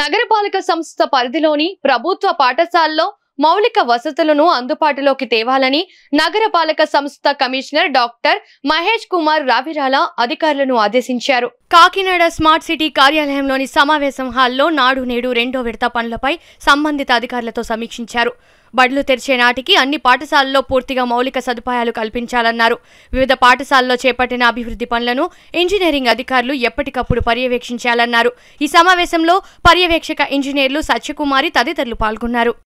నగరపాలక సంస్థ పరిధిలోని ప్రభుత్వ పాఠశాలలో మౌలిక వసతులను అందుబాటులోకి తేవాలని నగరపాలక సంస్థ కమిషనర్ డాక్టర్ మహేష్ కుమార్ రావిరాల అధికారులను ఆదేశించారు కాకినాడ స్మార్ట్ సిటీ కార్యాలయంలోని సమావేశం హాల్లో నాడు నేడు రెండో విడత పనులపై సంబంధిత అధికారులతో సమీక్షించారు బడులు తెరిచే నాటికి అన్ని పాఠశాలల్లో పూర్తిగా మౌలిక సదుపాయాలు కల్పించాలన్నారు వివిధ పాఠశాలల్లో చేపట్టిన అభివృద్ధి పనులను ఇంజనీరింగ్ అధికారులు ఎప్పటికప్పుడు పర్యవేక్షించాలన్నారు ఈ సమావేశంలో పర్యవేక్షక ఇంజనీర్లు సత్యకుమారి తదితరులు పాల్గొన్నారు